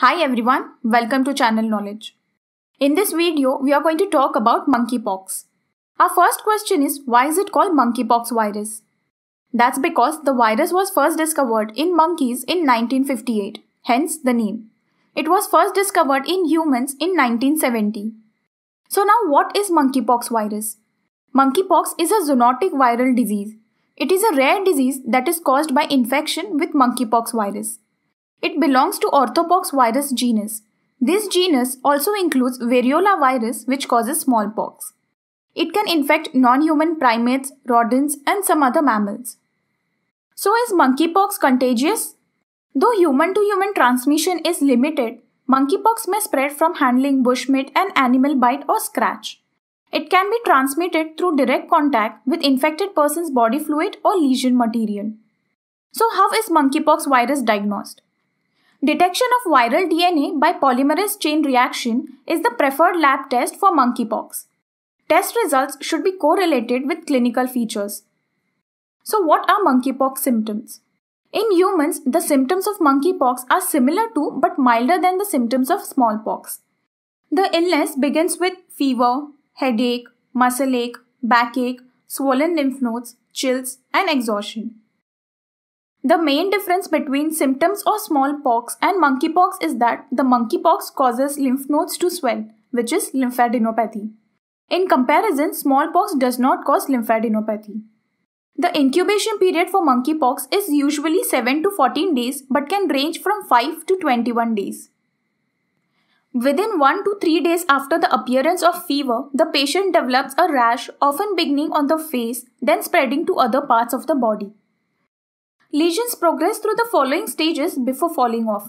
Hi everyone, welcome to Channel Knowledge. In this video, we are going to talk about monkeypox. Our first question is why is it called monkeypox virus? That's because the virus was first discovered in monkeys in 1958, hence the name. It was first discovered in humans in 1970. So now what is monkeypox virus? Monkeypox is a zoonotic viral disease. It is a rare disease that is caused by infection with monkeypox virus. It belongs to orthopox virus genus. This genus also includes variola virus which causes smallpox. It can infect non-human primates, rodents and some other mammals. So is monkeypox contagious? Though human-to-human transmission is limited, monkeypox may spread from handling bushmeat and animal bite or scratch. It can be transmitted through direct contact with infected person's body fluid or lesion material. So how is monkeypox virus diagnosed? Detection of viral DNA by polymerase chain reaction is the preferred lab test for monkeypox. Test results should be correlated with clinical features. So, what are monkeypox symptoms? In humans, the symptoms of monkeypox are similar to but milder than the symptoms of smallpox. The illness begins with fever, headache, muscle ache, backache, swollen lymph nodes, chills, and exhaustion. The main difference between symptoms of smallpox and monkeypox is that the monkeypox causes lymph nodes to swell, which is lymphadenopathy. In comparison, smallpox does not cause lymphadenopathy. The incubation period for monkeypox is usually 7 to 14 days but can range from 5 to 21 days. Within 1 to 3 days after the appearance of fever, the patient develops a rash often beginning on the face then spreading to other parts of the body. Lesions progress through the following stages before falling off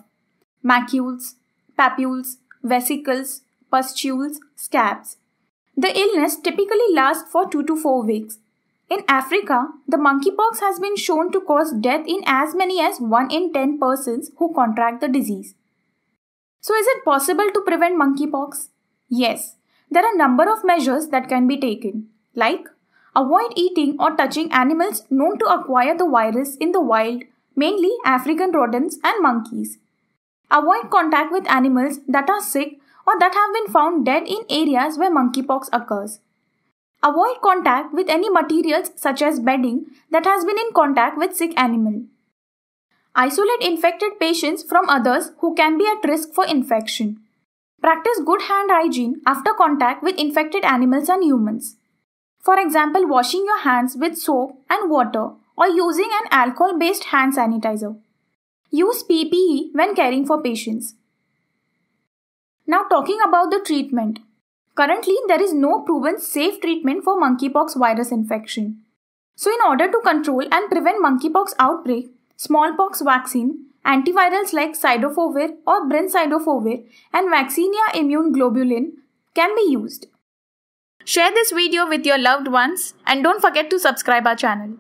macules, papules, vesicles, pustules, scabs. The illness typically lasts for 2 to 4 weeks. In Africa, the monkeypox has been shown to cause death in as many as 1 in 10 persons who contract the disease. So, is it possible to prevent monkeypox? Yes, there are a number of measures that can be taken, like Avoid eating or touching animals known to acquire the virus in the wild, mainly African rodents and monkeys. Avoid contact with animals that are sick or that have been found dead in areas where monkeypox occurs. Avoid contact with any materials such as bedding that has been in contact with sick animal. Isolate infected patients from others who can be at risk for infection. Practice good hand hygiene after contact with infected animals and humans. For example, washing your hands with soap and water or using an alcohol based hand sanitizer. Use PPE when caring for patients. Now, talking about the treatment. Currently, there is no proven safe treatment for monkeypox virus infection. So, in order to control and prevent monkeypox outbreak, smallpox vaccine, antivirals like cidofovir or Brinsydofovir, and Vaccinia immune globulin can be used. Share this video with your loved ones and don't forget to subscribe our channel.